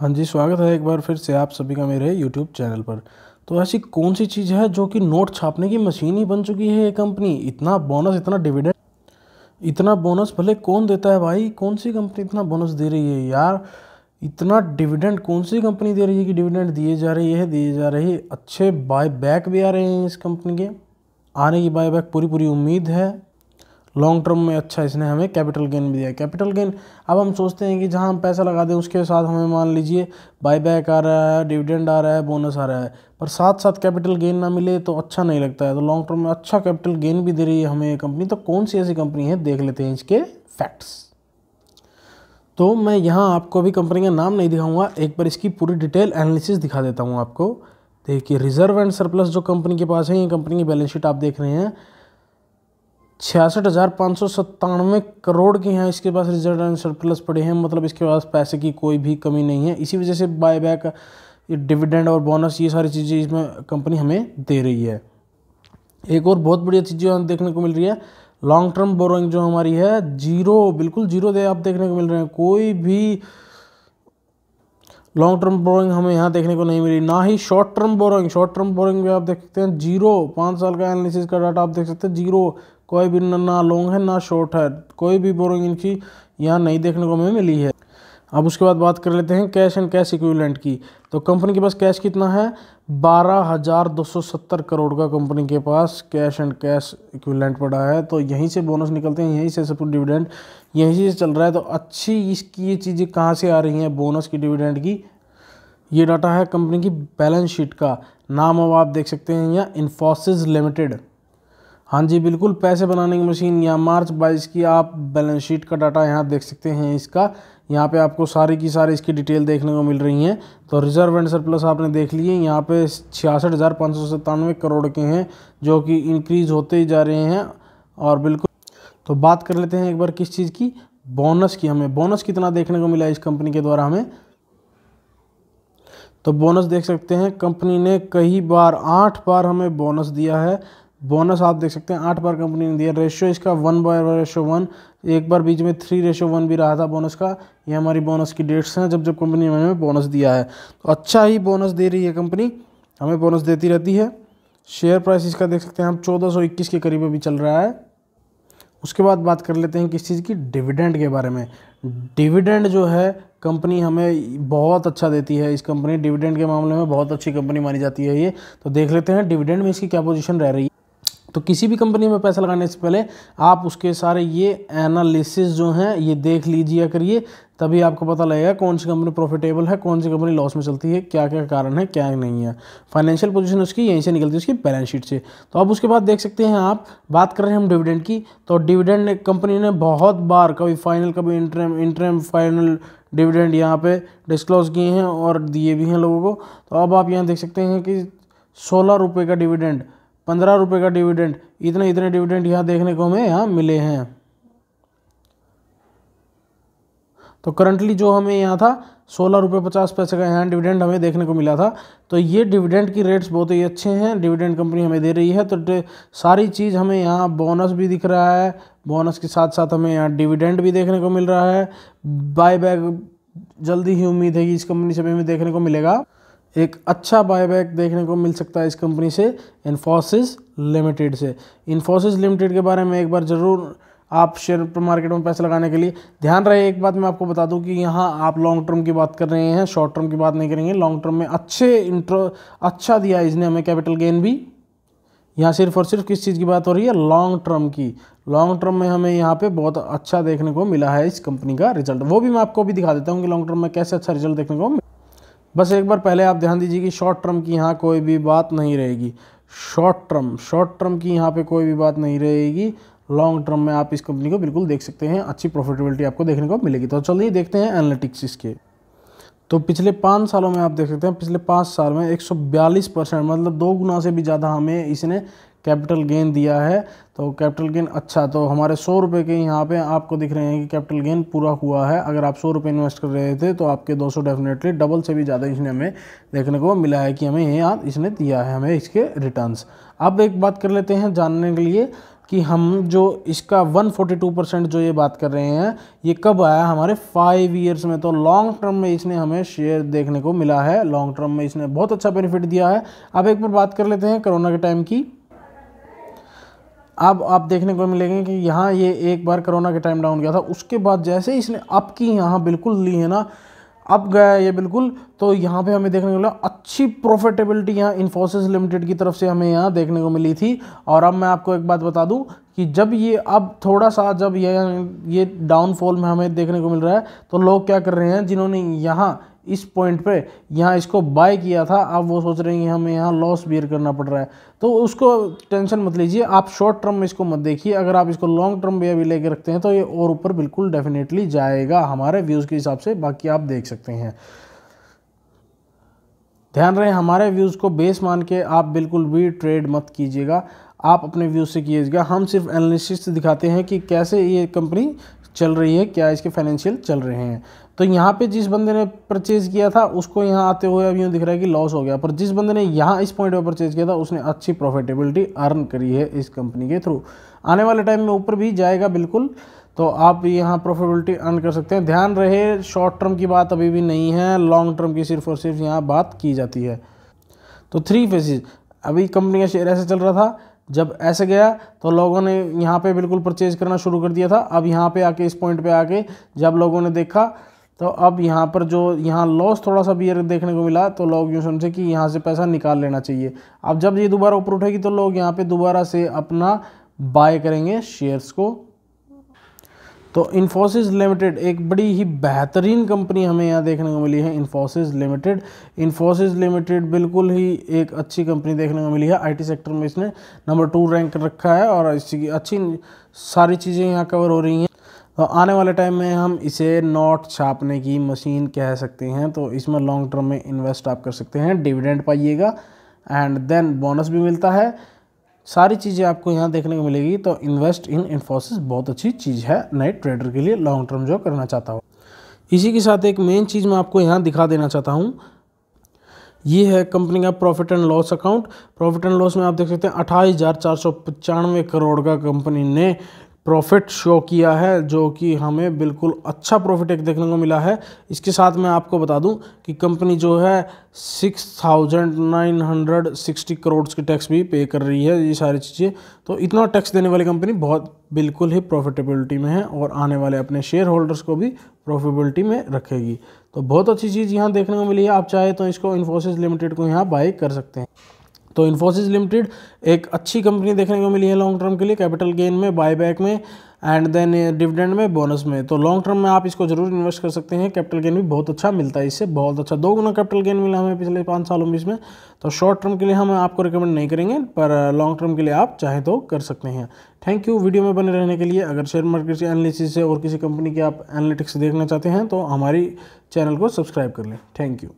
हाँ जी स्वागत है एक बार फिर से आप सभी का मेरे यूट्यूब चैनल पर तो ऐसी कौन सी चीज़ है जो कि नोट छापने की मशीन ही बन चुकी है ये कंपनी इतना बोनस इतना डिविडेंड इतना बोनस भले कौन देता है भाई कौन सी कंपनी इतना बोनस दे रही है यार इतना डिविडेंड कौन सी कंपनी दे रही है कि डिविडेंड दिए जा रही है दिए जा रही है अच्छे बाय बैक भी आ रहे हैं इस कंपनी के आने की बाय बैक पूरी पूरी उम्मीद है लॉन्ग टर्म में अच्छा इसने हमें कैपिटल गेन भी दिया कैपिटल गेन अब हम सोचते हैं कि जहाँ हम पैसा लगा दें उसके साथ हमें मान लीजिए बायबैक आ रहा है डिविडेंड आ रहा है बोनस आ रहा है पर साथ साथ कैपिटल गेन ना मिले तो अच्छा नहीं लगता है तो लॉन्ग टर्म में अच्छा कैपिटल गेन भी दे रही है हमें ये कंपनी तो कौन सी ऐसी कंपनी है देख लेते हैं इसके फैक्ट्स तो मैं यहाँ आपको अभी कंपनी का नाम नहीं दिखाऊंगा एक बार इसकी पूरी डिटेल एनालिसिस दिखा देता हूँ आपको देखिए रिजर्व एंड सरप्लस जो कंपनी के पास है ये कंपनी की बैलेंस शीट आप देख रहे हैं छियासठ हज़ार पाँच सौ सत्तानवे करोड़ की यहाँ इसके पास रिजर्व एंड सरप्लस पड़े हैं मतलब इसके पास पैसे की कोई भी कमी नहीं है इसी वजह से बायबैक डिविडेंड और बोनस ये सारी चीज़ें इसमें कंपनी हमें दे रही है एक और बहुत बढ़िया चीज़ जो देखने को मिल रही है लॉन्ग टर्म बोरोइंग जो हमारी है जीरो बिल्कुल जीरो दे आप देखने को मिल रहे हैं कोई भी लॉन्ग टर्म बोरोइंग हमें यहाँ देखने को नहीं मिली ना ही short term borrowing short term borrowing भी आप देख सकते हैं जीरो पाँच साल का एनालिसिस का डाटा आप देख सकते हैं जीरो कोई भी ना लॉन्ग है ना शॉर्ट है कोई भी बोरिंग इनकी यहाँ नहीं देखने को हमें मिली है अब उसके बाद बात कर लेते हैं कैश एंड कैश इक्विवेलेंट की तो कंपनी के पास कैश कितना है बारह हज़ार दो सौ सत्तर करोड़ का कंपनी के पास कैश एंड कैश इक्विवेलेंट पड़ा है तो यहीं से बोनस निकलते हैं यहीं से सब कुछ डिविडेंड यहीं से चल रहा है तो अच्छी इसकी ये चीज़ें कहाँ से आ रही हैं बोनस की डिविडेंड की ये डाटा है कंपनी की बैलेंस शीट का नाम अब आप देख सकते हैं यहाँ इन्फोसिस लिमिटेड हाँ जी बिल्कुल पैसे बनाने की मशीन या मार्च बाईस की आप बैलेंस शीट का डाटा यहाँ देख सकते हैं इसका यहाँ पे आपको सारी की सारी इसकी डिटेल देखने को मिल रही हैं तो रिजर्व एंड सरप्लस आपने देख लिए यहाँ पे छियासठ हज़ार पाँच सौ करोड़ के हैं जो कि इंक्रीज़ होते ही जा रहे हैं और बिल्कुल तो बात कर लेते हैं एक बार किस चीज़ की बोनस की हमें बोनस कितना देखने को मिला इस कंपनी के द्वारा हमें तो बोनस देख सकते हैं कंपनी ने कई बार आठ बार हमें बोनस दिया है बोनस आप देख सकते हैं आठ बार कंपनी ने दिया रेशियो इसका वन बाय रेशो वन एक बार बीच में थ्री रेशो वन भी रहा था बोनस का ये हमारी बोनस की डेट्स हैं जब जब कंपनी ने हमें बोनस दिया है तो अच्छा ही बोनस दे रही है कंपनी हमें बोनस देती रहती है शेयर प्राइस इसका देख सकते हैं हम चौदह के करीब अभी चल रहा है उसके बाद बात कर लेते हैं किस चीज़ की डिविडेंड के बारे में डिविडेंड जो है कंपनी हमें बहुत अच्छा देती है इस कंपनी डिविडेंड के मामले में बहुत अच्छी कंपनी मानी जाती है ये तो देख लेते हैं डिविडेंड में इसकी क्या पोजीशन रह रही है तो किसी भी कंपनी में पैसा लगाने से पहले आप उसके सारे ये एनालिसिस जो हैं ये देख लीजिए करिए तभी आपको पता लगेगा कौन सी कंपनी प्रॉफिटेबल है कौन सी कंपनी लॉस में चलती है क्या क्या कारण है क्या नहीं है फाइनेंशियल पोजीशन उसकी यहीं से निकलती है उसकी बैलेंस शीट से तो अब उसके बाद देख सकते हैं आप बात कर रहे हैं हम डिविडेंड की तो डिविडेंड कंपनी ने बहुत बार कभी फाइनल कभी इंटरम इंटरम फाइनल डिविडेंड यहाँ पे डिस्क्लोज किए हैं और दिए भी हैं लोगों को तो अब आप यहाँ देख सकते हैं कि सोलह रुपये का डिविडेंड पंद्रह रुपये का डिविडेंड इतने इतने डिविडेंड यहाँ देखने को हमें यहाँ मिले हैं तो करंटली जो हमें यहाँ था सोलह रुपये पचास पैसे का यहाँ डिविडेंड हमें देखने को मिला था तो ये डिविडेंड की रेट्स बहुत ही अच्छे हैं डिविडेंड कंपनी हमें दे रही है तो सारी चीज़ हमें यहाँ बोनस भी दिख रहा है बोनस के साथ साथ हमें यहाँ डिविडेंड भी देखने को मिल रहा है बाय बैक जल्दी ही उम्मीद है कि इस कंपनी से हमें देखने को मिलेगा एक अच्छा बायबैक देखने को मिल सकता है इस कंपनी से इन्फोसिस लिमिटेड से इन्फोसिस लिमिटेड के बारे में एक बार ज़रूर आप शेयर मार्केट में पैसे लगाने के लिए ध्यान रहे एक बात मैं आपको बता दूं कि यहाँ आप लॉन्ग टर्म की बात कर रहे हैं शॉर्ट टर्म की बात नहीं करेंगे लॉन्ग टर्म में अच्छे इंट्रो अच्छा दिया इसने हमें कैपिटल गेन भी यहाँ सिर्फ और सिर्फ किस चीज़ की बात हो रही है लॉन्ग टर्म की लॉन्ग टर्म में हमें यहाँ पे बहुत अच्छा देखने को मिला है इस कंपनी का रिजल्ट वो भी मैं आपको भी दिखा देता हूँ कि लॉन्ग टर्म में कैसे अच्छा रिजल्ट देखने को मिला बस एक बार पहले आप ध्यान दीजिए कि शॉर्ट टर्म की यहाँ कोई भी बात नहीं रहेगी शॉर्ट टर्म शॉर्ट टर्म की यहाँ पे कोई भी बात नहीं रहेगी लॉन्ग टर्म में आप इस कंपनी को बिल्कुल देख सकते हैं अच्छी प्रॉफिटेबिलिटी आपको देखने को मिलेगी तो चलिए देखते हैं एनालिटिक्स इसके तो पिछले पाँच सालों में आप देख सकते हैं पिछले पाँच साल में 142 परसेंट मतलब दो गुना से भी ज़्यादा हमें इसने कैपिटल गेन दिया है तो कैपिटल गेन अच्छा तो हमारे सौ रुपये के यहाँ पे आपको दिख रहे हैं कि कैपिटल गेन पूरा हुआ है अगर आप सौ रुपये इन्वेस्ट कर रहे थे तो आपके 200 डेफिनेटली डबल से भी ज़्यादा इसने हमें देखने को मिला है कि हमें ये यहाँ इसने दिया है हमें इसके रिटर्न्स अब एक बात कर लेते हैं जानने के लिए कि हम जो इसका 142 परसेंट जो ये बात कर रहे हैं ये कब आया हमारे फाइव ईयर्स में तो लॉन्ग टर्म में इसने हमें शेयर देखने को मिला है लॉन्ग टर्म में इसने बहुत अच्छा बेनिफिट दिया है अब एक बार बात कर लेते हैं कोरोना के टाइम की अब आप देखने को मिलेंगे कि यहाँ ये एक बार कोरोना के टाइम डाउन गया था उसके बाद जैसे इसने अप की यहाँ बिल्कुल ली है ना अब गया ये बिल्कुल तो यहाँ पे हमें देखने को मिला अच्छी प्रॉफिटेबिलिटी यहाँ इन्फोसिस लिमिटेड की तरफ से हमें यहाँ देखने को मिली थी और अब मैं आपको एक बात बता दूँ कि जब ये अब थोड़ा सा जब ये ये डाउनफॉल में हमें देखने को मिल रहा है तो लोग क्या कर रहे हैं जिन्होंने यहाँ इस पॉइंट पे यहाँ इसको बाय किया था अब वो सोच रहे हैं हमें यहाँ लॉस बियर करना पड़ रहा है तो उसको टेंशन मत लीजिए आप शॉर्ट टर्म में इसको मत देखिए अगर आप इसको लॉन्ग टर्म में अभी लेके रखते हैं तो ये और ऊपर बिल्कुल डेफिनेटली जाएगा हमारे व्यूज़ के हिसाब से बाकी आप देख सकते हैं ध्यान रहे हमारे व्यूज़ को बेस मान के आप बिल्कुल भी ट्रेड मत कीजिएगा आप अपने व्यूज़ से कीजिएगा हम सिर्फ एनालिसिस दिखाते हैं कि कैसे ये कंपनी चल रही है क्या इसके फाइनेंशियल चल रहे हैं तो यहाँ पे जिस बंदे ने परचेज़ किया था उसको यहाँ आते हुए अब यूँ दिख रहा है कि लॉस हो गया पर जिस बंदे ने यहाँ इस पॉइंट पर परचेज़ किया था उसने अच्छी प्रॉफिटेबिलिटी अर्न करी है इस कंपनी के थ्रू आने वाले टाइम में ऊपर भी जाएगा बिल्कुल तो आप यहाँ प्रॉफिटेबिलिटी अर्न कर सकते हैं ध्यान रहे शॉर्ट टर्म की बात अभी भी नहीं है लॉन्ग टर्म की सिर्फ और सिर्फ यहाँ बात की जाती है तो थ्री फेसिस अभी कंपनी का शेयर ऐसे चल रहा था जब ऐसे गया तो लोगों ने यहाँ पे बिल्कुल परचेज करना शुरू कर दिया था अब यहाँ पे आके इस पॉइंट पे आके जब लोगों ने देखा तो अब यहाँ पर जो यहाँ लॉस थोड़ा सा बियर देखने को मिला तो लोग यूँ समझे कि यहाँ से पैसा निकाल लेना चाहिए अब जब ये दोबारा ऊपर उठेगी तो लोग यहाँ पर दोबारा से अपना बाय करेंगे शेयर्स को तो इन्फोसिस लिमिटेड एक बड़ी ही बेहतरीन कंपनी हमें यहाँ देखने को मिली है इन्फोसिस लिमिटेड इन्फोसिस लिमिटेड बिल्कुल ही एक अच्छी कंपनी देखने को मिली है आईटी सेक्टर में इसने नंबर टू रैंक रखा है और इसकी अच्छी सारी चीज़ें यहाँ कवर हो रही हैं तो आने वाले टाइम में हम इसे नोट छापने की मशीन कह सकते हैं तो इसमें लॉन्ग टर्म में इन्वेस्ट आप कर सकते हैं डिविडेंड पाइएगा एंड देन बोनस भी मिलता है सारी चीज़ें आपको यहाँ देखने को मिलेगी तो इन्वेस्ट इन इन्फोसिस बहुत अच्छी चीज़ है नए ट्रेडर के लिए लॉन्ग टर्म जो करना चाहता हो इसी के साथ एक मेन चीज़ मैं आपको यहाँ दिखा देना चाहता हूँ ये है कंपनी का profit and loss account profit and loss में आप देख सकते हैं अट्ठाईस हज़ार चार सौ पचानवे करोड़ का कंपनी ने प्रॉफिट शो किया है जो कि हमें बिल्कुल अच्छा प्रॉफिट एक देखने को मिला है इसके साथ मैं आपको बता दूं कि कंपनी जो है 6,960 करोड़ की टैक्स भी पे कर रही है ये सारी चीज़ें तो इतना टैक्स देने वाली कंपनी बहुत बिल्कुल ही प्रॉफिटेबिलिटी में है और आने वाले अपने शेयर होल्डर्स को भी प्रॉफिटेबिलिटी में रखेगी तो बहुत अच्छी चीज़ यहाँ देखने को मिली है आप चाहे तो इसको इन्फोसिस लिमिटेड को यहाँ बाई कर सकते हैं तो इन्फोसिस लिमिटेड एक अच्छी कंपनी देखने को मिली है लॉन्ग टर्म के लिए कैपिटल गेन में बायबैक में एंड देन डिविडेंड में बोनस में तो लॉन्ग टर्म में आप इसको जरूर इन्वेस्ट कर सकते हैं कैपिटल गेन भी बहुत अच्छा मिलता है इससे बहुत अच्छा दो गुना कैपिटल गेन मिला हमें पिछले पाँच सालों में इसमें तो शॉर्ट टर्म के लिए हम आपको रिकमेंड नहीं करेंगे पर लॉन्ग टर्म के लिए आप चाहें तो कर सकते हैं थैंक यू वीडियो में बने रहने के लिए अगर शेयर मार्केट एनालिसिस से और किसी कंपनी की आप एनालिटिक्स देखना चाहते हैं तो हमारी चैनल को सब्सक्राइब कर लें थैंक यू